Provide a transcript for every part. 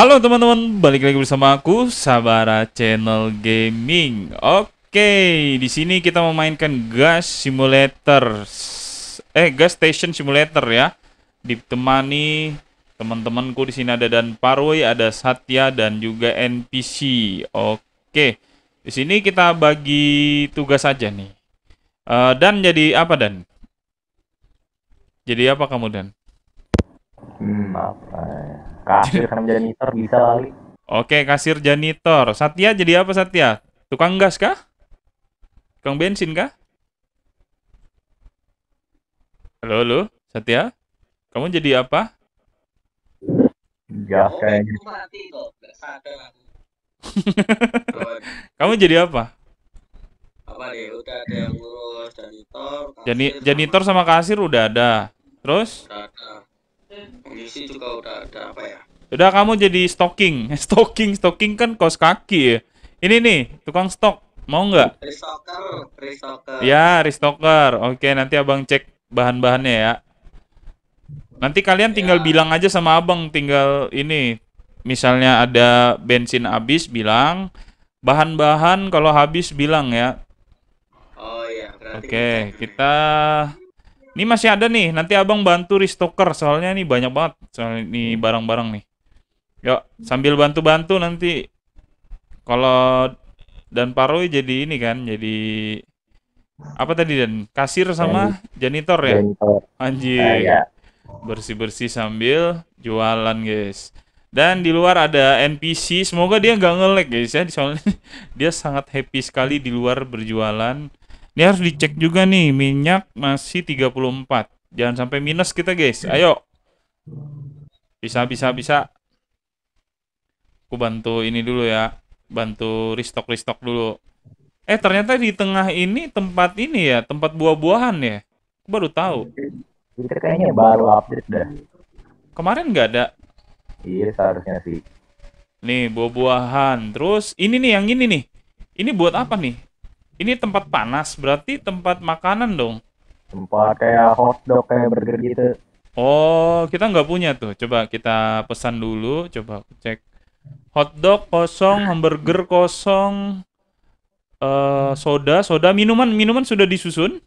Halo teman-teman, balik lagi bersama aku Sabara Channel Gaming. Oke, di sini kita memainkan Gas Simulator. Eh, Gas Station Simulator ya. Ditemani teman-temanku di sini ada Dan Parwi, ada Satya dan juga NPC. Oke. Di sini kita bagi tugas aja nih. Uh, dan jadi apa Dan? Jadi apa kamu Dan? Hmm, apa ya? kasir karena janitor bisa kali oke kasir janitor Satya jadi apa Satya tukang gas kah tukang bensin kah halo halo Satya kamu jadi apa gas kayaknya kamu jadi apa apa deh udah ada yang ngurus janitor janitor sama kasir udah ada terus udah ada Kondisi juga udah, ada apa ya? Udah kamu jadi stocking. Stocking, stocking kan kos kaki ya. Ini nih, tukang stok. Mau nggak? Restocker, restocker. Ya, restocker. Oke, nanti abang cek bahan-bahannya ya. Nanti kalian tinggal ya. bilang aja sama abang, tinggal ini. Misalnya ada bensin habis, bilang. Bahan-bahan kalau habis bilang ya. Oh iya. Oke, kita ini masih ada nih, nanti abang bantu restoker soalnya ini banyak banget soalnya ini barang-barang nih. Yuk, sambil bantu-bantu nanti kalau dan Paroi jadi ini kan, jadi apa tadi dan kasir sama janitor ya? Janitor. Anjir. Ah, iya. Bersih-bersih sambil jualan, guys. Dan di luar ada NPC, semoga dia nggak nge-lag guys ya, soalnya dia sangat happy sekali di luar berjualan ini harus dicek juga nih, minyak masih 34. Jangan sampai minus kita, guys. Ayo. Bisa, bisa, bisa. Aku bantu ini dulu ya. Bantu restock-restock dulu. Eh, ternyata di tengah ini tempat ini ya, tempat buah-buahan ya. baru tahu. Twitter kayaknya baru update dah. Kemarin nggak ada. Iya, seharusnya sih. Nih, buah-buahan. Terus ini nih yang ini nih. Ini buat apa nih? Ini tempat panas, berarti tempat makanan dong. Tempat kayak hotdog kayak burger gitu. Oh, kita nggak punya tuh. Coba kita pesan dulu, coba cek. Hotdog kosong, hamburger kosong. Uh, soda, soda, minuman, minuman sudah disusun?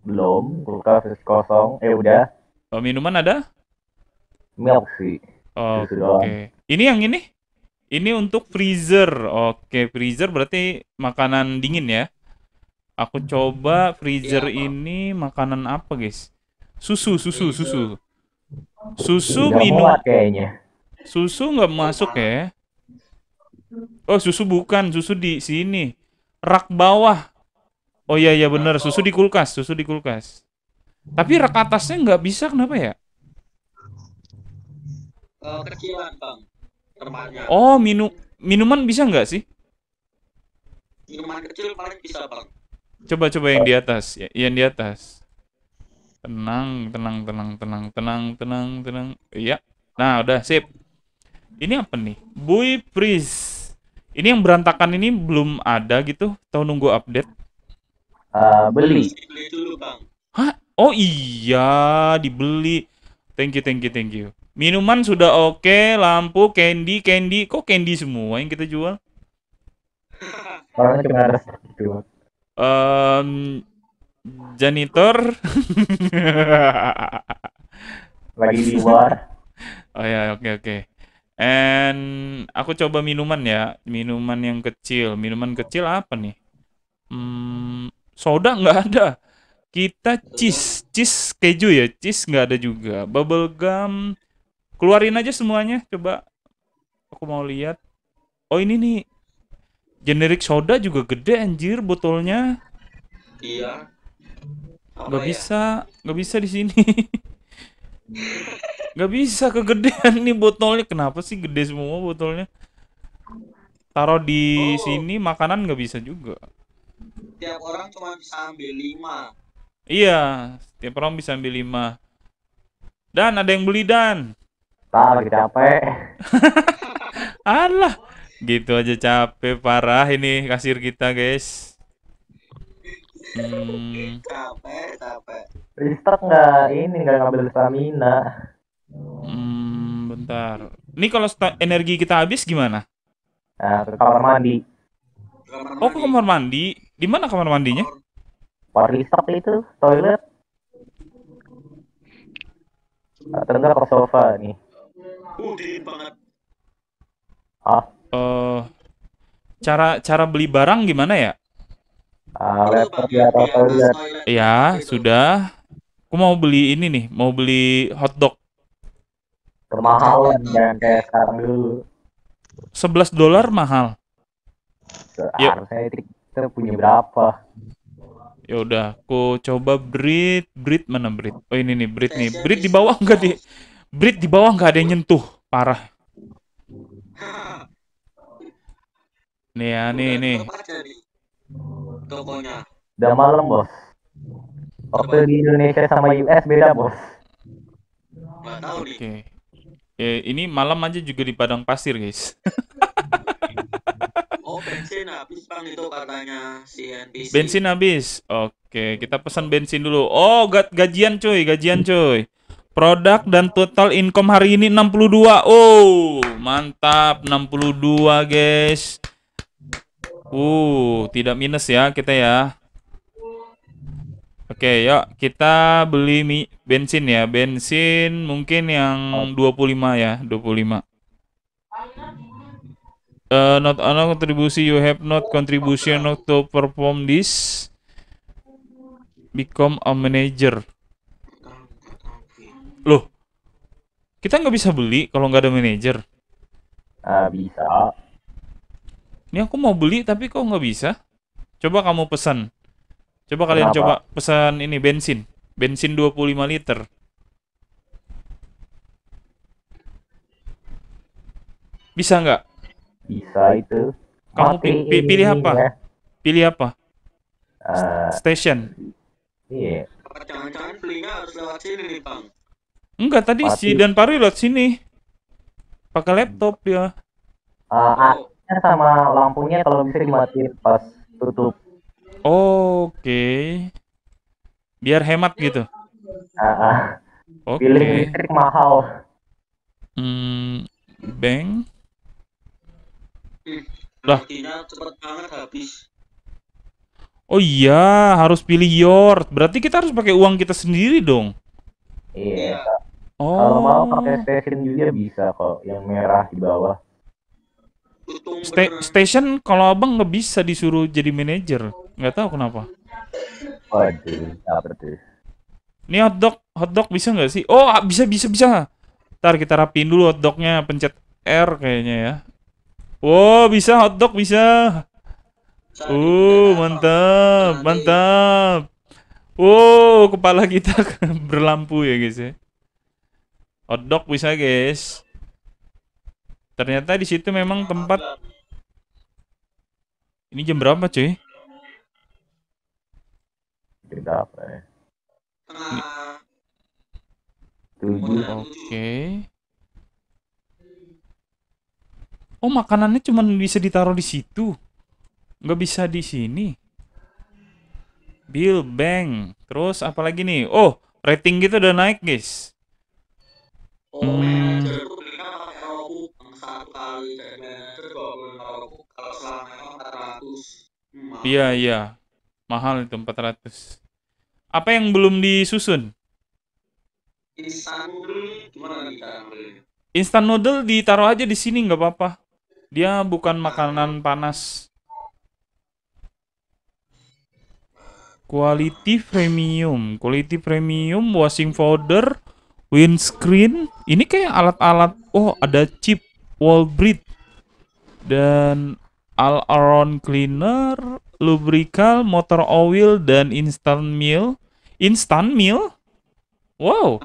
Belum, kulkas kosong. Eh udah. Oh, minuman ada? Milk sih. Oh, Oke. Okay. Ini yang ini? Ini untuk freezer. Oke, freezer berarti makanan dingin ya. Aku coba freezer ya, ini makanan apa, guys? Susu, susu, susu. Susu minum. kayaknya. Susu nggak masuk ya? Oh, susu bukan, susu di sini. Rak bawah. Oh iya iya bener, susu di kulkas, susu di kulkas. Tapi rak atasnya nggak bisa kenapa ya? Eh, kecilan, Bang. Oh, minum minuman bisa nggak sih? Minuman kecil paling bisa, Bang. Coba coba yang di atas, ya, yang di atas. Tenang, tenang, tenang, tenang, tenang, tenang, tenang. Iya. Nah, udah sip. Ini apa nih? Bui Pris. Ini yang berantakan ini belum ada gitu, Tahu nunggu update? Uh, beli. Beli dulu, Bang. Hah? Oh iya, dibeli. Thank you, thank you, thank you. Minuman sudah oke, lampu, candy, candy. Kok candy semua yang kita jual? Orang cuma ada satu. Um, janitor. Lagi di luar. Oh ya, oke okay, oke. Okay. And aku coba minuman ya, minuman yang kecil. Minuman kecil apa nih? Hmm, soda nggak ada. Kita cheese, cheese keju ya, cheese nggak ada juga. Bubble gum, keluarin aja semuanya coba aku mau lihat oh ini nih generik soda juga gede anjir botolnya iya nggak ya? bisa nggak bisa di sini nggak bisa kegedean nih botolnya kenapa sih gede semua botolnya taruh di oh. sini makanan nggak bisa juga tiap orang cuma bisa ambil lima iya tiap orang bisa ambil lima dan ada yang beli dan tak lagi capek Allah, gitu aja capek parah ini kasir kita guys hmm. capek capek restart nggak ini nggak ngambil stamina hmm, bentar ini kalau energi kita habis gimana nah ke kamar mandi oh ke kamar mandi di mana kamar mandinya kamar restart itu toilet atau enggak ke sofa nih Uh, cara cara beli barang gimana ya? Ah, laptop ya, Ya, iya, sudah. Aku mau beli ini nih, mau beli hotdog. Termahal jangan kayak sekarang dulu. 11 dolar mahal. Ya. kita punya berapa? Ya udah, aku coba Brit, Brit mana Brit? Oh ini nih Brit nih. Brit di bawah enggak di Brit di bawah nggak ada yang nyentuh, parah. Nih ya, nih nih. Tokonya. Udah malam bos. Waktu di Indonesia sama US beda bos. Oke. Okay. Ya, ini malam aja juga di padang pasir guys. oh bensin habis bang itu katanya si NPC. Bensin habis. Oke, okay. kita pesan bensin dulu. Oh, gajian cuy, gajian cuy. Produk dan total income hari ini 62. Oh, mantap 62, guys. Uh, tidak minus ya kita ya. Oke, yuk kita beli bensin ya. Bensin mungkin yang 25 ya, 25. Uh, eh, not on contribution you have not contribution not to perform this become a manager Loh, kita nggak bisa beli kalau nggak ada manajer. Uh, bisa. Ini aku mau beli tapi kok nggak bisa? Coba kamu pesan. Coba kalian Kenapa? coba pesan ini bensin. Bensin 25 liter. Bisa nggak? Bisa itu. Kamu pi pi pilih apa? Ya. Pilih apa? Uh, Station. Iya. Yeah. Jangan-jangan belinya harus lewat sini nih, Bang. Enggak, tadi Mati. si Dan Paru lewat sini. Pakai laptop dia, Uh, sama lampunya kalau bisa dimatiin pas tutup. Oh, Oke. Okay. Biar hemat gitu. Uh, uh. Oke. Okay. Pilih listrik mahal. Hmm, bank. lah. banget habis. Oh iya, harus pilih Yord. Berarti kita harus pakai uang kita sendiri dong. Iya. Yeah. Oh. Kalau mau oh. pakai station juga bisa kok, yang merah di bawah. Sta station kalau abang nggak bisa disuruh jadi manajer, nggak tahu kenapa. Waduh, apa tuh? Ini hotdog, hotdog bisa nggak sih? Oh, ah, bisa bisa bisa. Ntar kita rapiin dulu hotdognya, pencet R kayaknya ya. Wow, oh, bisa hotdog bisa. Uh, mantap, mantap. Wow, oh, kepala kita berlampu ya guys ya hotdog bisa guys ternyata di situ memang tempat ini jam berapa cuy tidak apa ya tujuh oke oh makanannya cuma bisa ditaruh di situ nggak bisa di sini Bill Bang terus apalagi nih oh rating gitu udah naik guys oh manajer itu pakai rokok satu kali kayak manajer dua puluh rokok kalau selama itu empat ratus iya iya mahal itu empat ratus apa yang belum disusun instan noodle gimana nih instan noodle ditaruh aja di sini nggak apa-apa dia bukan makanan panas quality premium quality premium washing powder windscreen ini kayak alat-alat oh ada chip wall breed dan all around cleaner lubrikal motor oil dan instant meal instant meal wow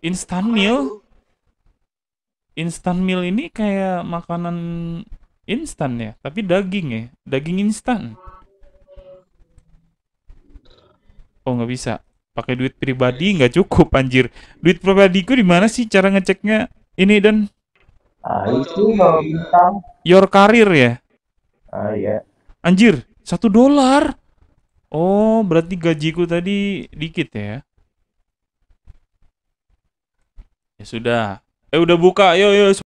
instant meal instant meal ini kayak makanan instan ya tapi daging ya daging instan oh nggak bisa pakai duit pribadi nggak cukup anjir duit pribadiku di mana sih cara ngeceknya ini dan ah itu bintang your career ya ah iya anjir satu dolar oh berarti gajiku tadi dikit ya ya sudah eh udah buka yo yo